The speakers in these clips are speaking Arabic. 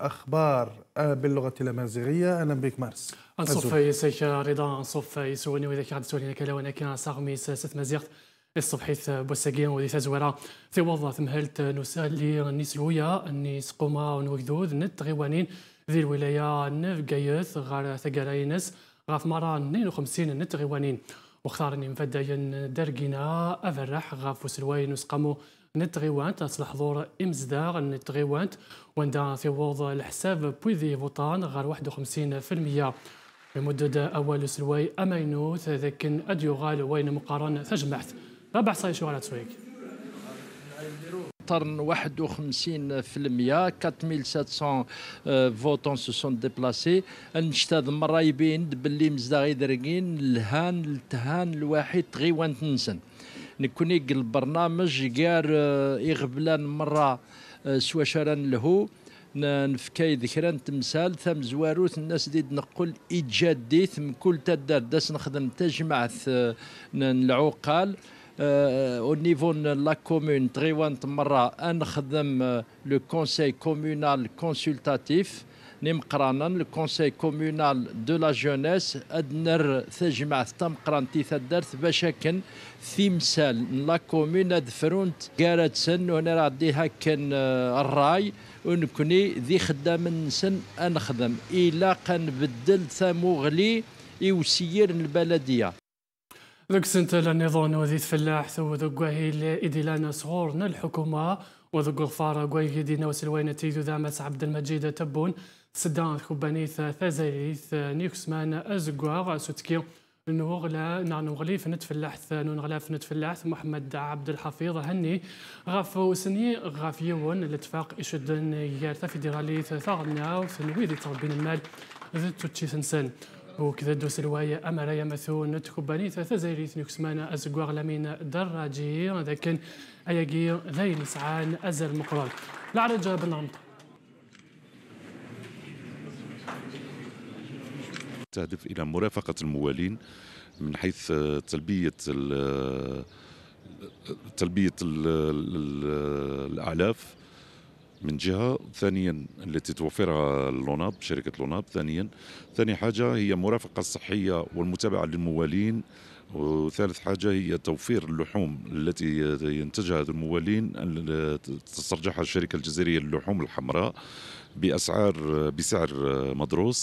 أخبار آه، باللغة الأمازيغية أهلا بك مارس أنصف يسيك رضا أنصف يسوني وإذا كانت لك كلا ونك ساغمي ست مازيغت الصبحيث بوساقين وذي تزورا في وضع ثمهلت نسالي لي راني سلويا أني سقوما ونوكدود نت غيوانين ذي الولاية نف قايث غار ثقالاينس غاف مرة 52 نت غيوانين وختارني مفدايا دارقينا أفرح غاف وسلواين وسقامو نتغيوانت تلحظور امزداغ نتغيوانت وندا في وضع الحساب بوذي فوطان غير 51% بمدد اول سلواي امينوث أديو غال وين مقارن تجمعت ربع شو على تسويق طرن 51% 4700 فوتون سو سون ديبلاسي نشتاد مرايبين باللي مزداغي درقين لهان التهان الواحد غيوان تنسن نكوني قل البرنامج قار إغبلان آه، مرة آه، سوا شران لهو نفكاي ذكران تمثال ثم زواروث الناس دي نقول إيجادي ثم كل تدار داس نخدم تجمع العقال او نيفو لا كومون تغيوانت مرة أنخدم لو كونسي كومونال كونسلتاتيف نمقرانا الكونسي كومونال دو لا جونيس ادنر تجمع تمقران تي ثدرت باش اكن تمثال لا كومون ادفرونت كارتسن وانا راه هكن آه، الراي ونكوني ذي خدام نسن انخدم الا قنبدل ثموغلي يوسير البلديه ذوك سنت نظون وذي فلاح ثو ذوك قاهيل لنا صغورنا الحكومة وذوك غفارة قاهيدينا وسلوينة تيدو دامت عبد المجيد تبون تسدان خبانيت ثازايث نيكسمان ازكواغ سوتكي نوغلا نعم نوغلي فنت فلاحث نغلا فنت فلاحث محمد عبد الحفيظ هني غافو سني غافيون الاتفاق يشدن يارتا فيدرالي ثاغنا وثنوي ذي تربين المال ذي توتشي سنسن وكذا دوس الواية أمرا يمثون تكباني ثلاثة زيريث نيكسمانا ازكواغ لامين دراجي ذاكن أياقي ذي نسعان أزل مقرار بن بالعمطة تهدف الى مرافقه الموالين من حيث آه، تلبيه آه، تلبيه آه، الاعلاف من جهه ثانيا التي توفرها لوناب شركه لوناب ثانيا ثاني حاجه هي مرافقه الصحيه والمتابعه للموالين وثالث حاجة هي توفير اللحوم التي ينتجها الموالين تسترجعها الشركة الجزائرية للحوم الحمراء بأسعار بسعر مدروس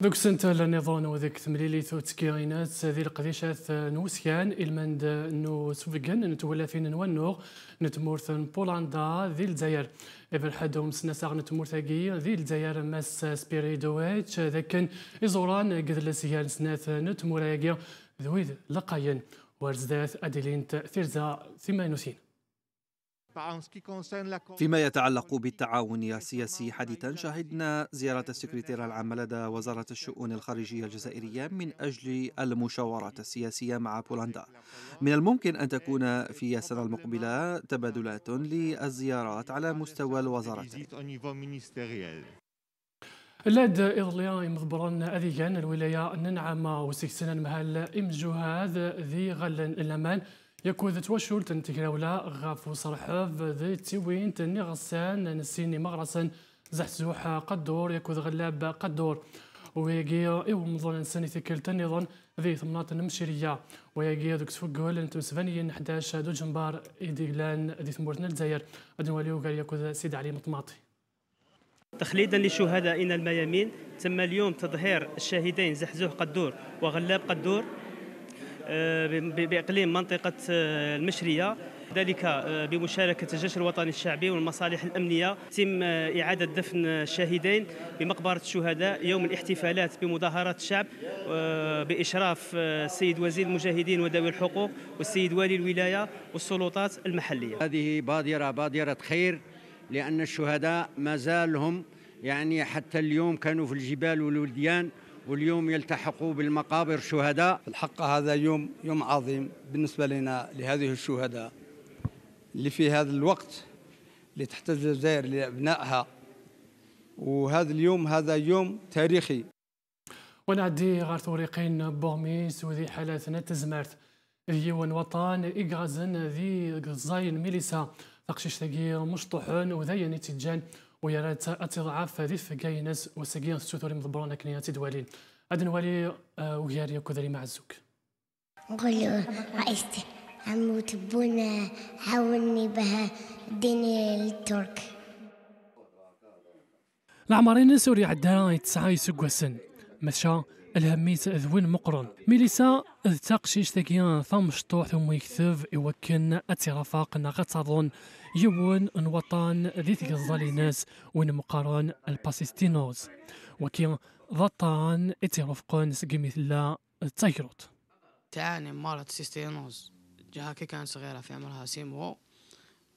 دوك سنت لنظون وذاك تمليليت تكيرينات ذي القديشات آه، نوسيان المند آه، نو سوفيغن نتولا فين نوانوغ نتمورث بولندا ذي الجزائر إبر حدهم سنة ساغ نتمورثاقي ذي الجزائر ماس آه، دويتش ذاك إزوران قدر لسيان سنات نتموراقي ذويد لقاين ورزدات أدلين تأثير زا ثمانوسين فيما يتعلق بالتعاون السياسي حديثا شهدنا زيارة السكرتير العام لدى وزارة الشؤون الخارجية الجزائرية من أجل المشاورات السياسية مع بولندا من الممكن أن تكون في السنة المقبلة تبادلات للزيارات على مستوى الوزارتين لاد إضليان مضبران أذيجان الولاية ننعم وسكسنا المهل إمجهاد ذي غلن الأمان يكود توشل ولا غافو وصرحف ذي تيوين تني غسان نسيني مغرسن زحزوح دور يكود غلاب قد دور ويجي إيو مظل إنساني ثكل تني ظن ذي ثمنات نمشيريا ويجي ذوك سفقول انتم سفانيين 11 دو جنبار إيدي لان ذي ثمورتنا الجزائر غادي نوليو قال يكود سيد علي مطماطي تخليدا لشهدائنا الميامين تم اليوم تظهير الشهيدين زحزوح قدور وغلاب قدور آه، باقليم منطقه آه، المشريه ذلك آه، بمشاركة الجيش الوطني الشعبي والمصالح الأمنية تم إعادة دفن الشهيدين بمقبرة الشهداء يوم الاحتفالات بمظاهرات الشعب بإشراف السيد وزير المجاهدين وذوي الحقوق والسيد والي الولاية والسلطات المحلية هذه بادرة بادرة خير لأن الشهداء ما زالهم يعني حتى اليوم كانوا في الجبال والوديان واليوم يلتحقوا بالمقابر شهداء في الحق هذا يوم يوم عظيم بالنسبة لنا لهذه الشهداء اللي في هذا الوقت اللي تحتاج الجزائر لأبنائها وهذا اليوم هذا يوم تاريخي ونعدي غير طريقين بوميس وذي حالاتنا تزمرت يوان وطن إقرازن ذي قزاين ميليسا تقشيش تقير مشطحن وذي نتيجان ويرى تضعف ريف كاينس وسقي ستوثور مضبرون كنياتي دوالين غادي نوالي آه، وياري وكذا معزوك نقول عائشتي عمو تبون عاوني بها ديني الترك العمرين سوري عدها تسعة يسقوا السن مشى الهميت أذون مقرن ميليسا أذ تقشيش ثم شطوح ثم يكتب يوكن أترافاق غتظن يون ان وطن ذي تقزالي ناس وين مقارن الباسيستينوز وكي ضطان اترافقن سقي مثل التيروت تعاني مرض سيستينوز جاها كي كانت صغيرة في عمرها سيمو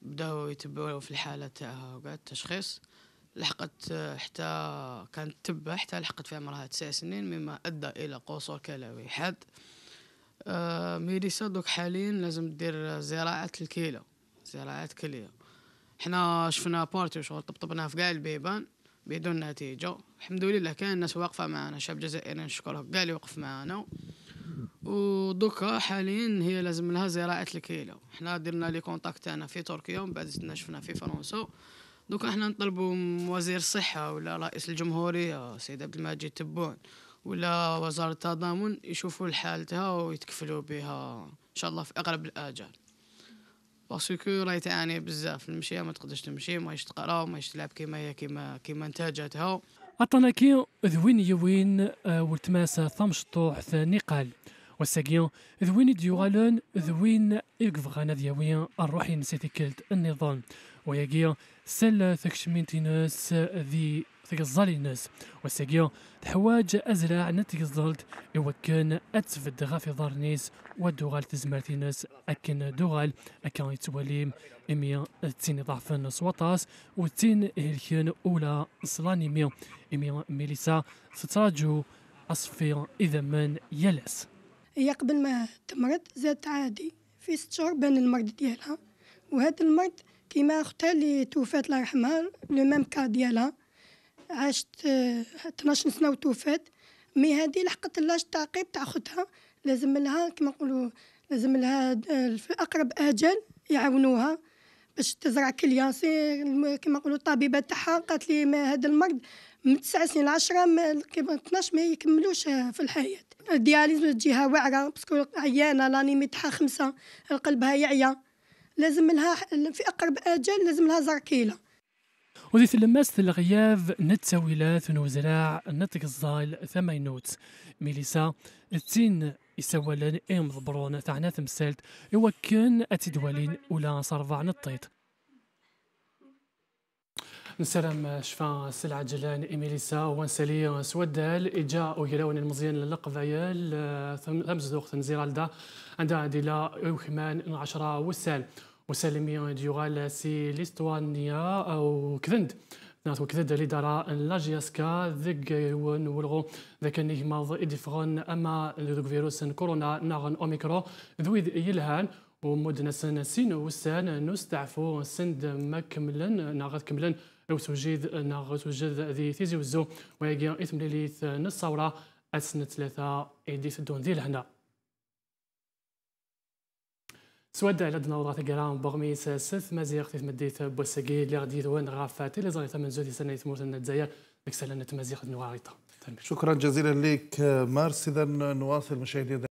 بداو يتبعوا في الحالة تاعها وقعد تشخيص لحقت حتى كانت تبة حتى لحقت في عمرها تسع سنين مما أدى إلى قصور كلوي حاد آه، ميريسا دوك حاليا لازم دير زراعة الكيلة زراعة كلية حنا شفنا بارتي وشغل طبطبنا في كاع البيبان بدون نتيجة الحمد لله كان الناس واقفة معنا شاب جزائري نشكره كاع اللي وقف معنا ودوكا حاليا هي لازم لها زراعة الكيلة حنا درنا لي كونتاكت تاعنا في تركيا ومن بعد شفنا في فرنسا دوك احنا نطلبوا وزير الصحه ولا رئيس الجمهوريه سيد عبد المجيد تبون ولا وزاره التضامن يشوفوا حالتها ويتكفلوا بها ان شاء الله في اقرب الاجال باسكو راهي تعاني بزاف المشي ما تقدرش تمشي ما تقرا وما تلعب كيما هي كيما كيما انتاجاتها كي ذوين يوين آه، ولتماس ثمشطوح ثاني قال وساقي ذوين وين ذوين ذ وين الروحي نسيتي كلت النظام ويقيا سل تكشمين تيناس ذي تقزالي الناس وساقيا تحواج أزرع نتقزلت يوكن أتفد غافي ضارنيس ودوغال تزمرتي ناس أكن دوغال أكن يتواليم إميا تين ضعفن وطاس وتين هلكين أولى صلاني ميا إميا ميليسا ستراجو أصفير إذا من يلس هي قبل ما تمرض زادت عادي في ست شهور بان المرض ديالها وهذا المرض كيما اختها اللي توفات الله يرحمها لو ميم كا ديالها عاشت 12 آه، سنه وتوفات مي هذه لحقت لاش التعقيب تاع خوتها لازم لها كيما نقولوا لازم لها آه، في اقرب اجل يعاونوها باش تزرع كليه سي كيما نقولوا الطبيبه تاعها قالت لي ما هذا المرض من 9 سنين ل 10 كيما 12 ما يكملوش في الحياه الدياليز تجيها واعره باسكو عيانه لانيمي تاعها خمسه قلبها يعيا لازم لها في اقرب اجل لازم لها زركيله وذي لماس الغياب نتساويلات ونوزراع نتك الزايل ثمينوت ميليسا تين يسولن ام ضبرون تاعنا تمثلت كان اتدوالين ولا صرفع نطيت نسلم شفا سلعة جلان إميليسا ونسلي سودال إجا ويراون المزيان للقضايا ثم زوق تنزيرال دا عند ديلا وكمان عشرة وسال وسلمي ديوغال سي ليستوانيا أو كذند نات كذا لدرا دارا لاجياسكا ذيك يون ولغو ذك نولغو ذاك النجمض ادفغن اما ذك فيروس كورونا ناغن اوميكرو ذويد يلهان ومدنا سنة سين وسان نستعفو سند ما كملن ناغت كملن لو سوجيد ناغ سجد ذي تيزي وزو ويجي اثم ليليث نصورة السنة ثلاثة إيديث دون ذي لهنا سودا على دنا وضعت قرام بغمي ساسس مازيغ تمديت بوساقي اللي غادي يدوان غافات اللي زغيت من زودي سنة يتموت من الجزائر بكسلانة مازيغ نواريطة شكرا جزيلا لك مارس اذا نواصل مشاهدينا